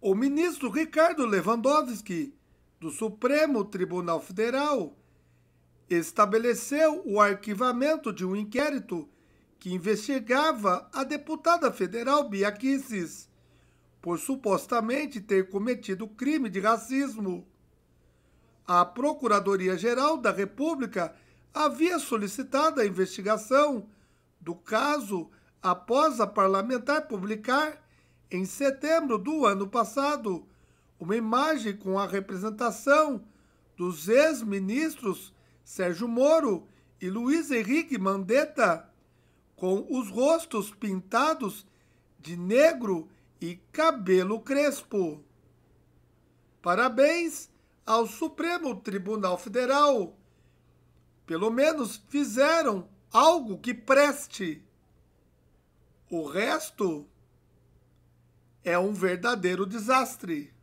O ministro Ricardo Lewandowski, do Supremo Tribunal Federal, estabeleceu o arquivamento de um inquérito que investigava a deputada federal Bia Kicis por supostamente ter cometido crime de racismo. A Procuradoria-Geral da República havia solicitado a investigação do caso após a parlamentar publicar em setembro do ano passado, uma imagem com a representação dos ex-ministros Sérgio Moro e Luiz Henrique Mandetta, com os rostos pintados de negro e cabelo crespo. Parabéns ao Supremo Tribunal Federal. Pelo menos fizeram algo que preste. O resto é um verdadeiro desastre.